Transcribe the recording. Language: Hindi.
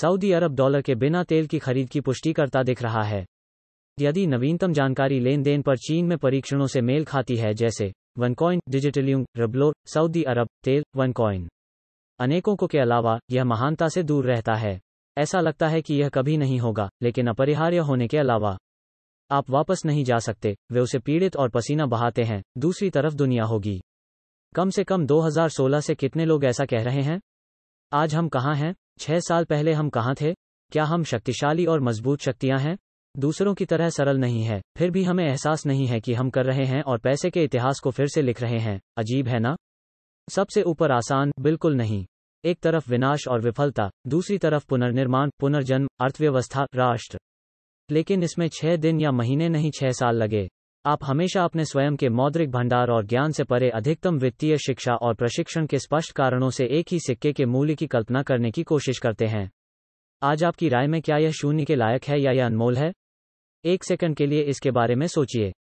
सऊदी अरब डॉलर के बिना तेल की खरीद की पुष्टि करता दिख रहा है यदि नवीनतम जानकारी लेन देन पर चीन में परीक्षणों से मेल खाती है जैसे वनकॉइन डिजिटल रबलोर सऊदी अरब तेल वनकॉइन अनेकों को के अलावा यह महानता से दूर रहता है ऐसा लगता है कि यह कभी नहीं होगा लेकिन अपरिहार्य होने के अलावा आप वापस नहीं जा सकते वे उसे पीड़ित और पसीना बहाते हैं दूसरी तरफ दुनिया होगी कम से कम 2016 से कितने लोग ऐसा कह रहे हैं आज हम कहाँ हैं छह साल पहले हम कहाँ थे क्या हम शक्तिशाली और मजबूत शक्तियाँ हैं दूसरों की तरह सरल नहीं है फिर भी हमें एहसास नहीं है कि हम कर रहे हैं और पैसे के इतिहास को फिर से लिख रहे हैं अजीब है ना सबसे ऊपर आसान बिल्कुल नहीं एक तरफ विनाश और विफलता दूसरी तरफ पुनर्निर्माण पुनर्जन्म अर्थव्यवस्था राष्ट्र लेकिन इसमें छह दिन या महीने नहीं छह साल लगे आप हमेशा अपने स्वयं के मौद्रिक भंडार और ज्ञान से परे अधिकतम वित्तीय शिक्षा और प्रशिक्षण के स्पष्ट कारणों से एक ही सिक्के के मूल्य की कल्पना करने की कोशिश करते हैं आज आपकी राय में क्या यह शून्य के लायक है या यह अनमोल है एक सेकंड के लिए इसके बारे में सोचिए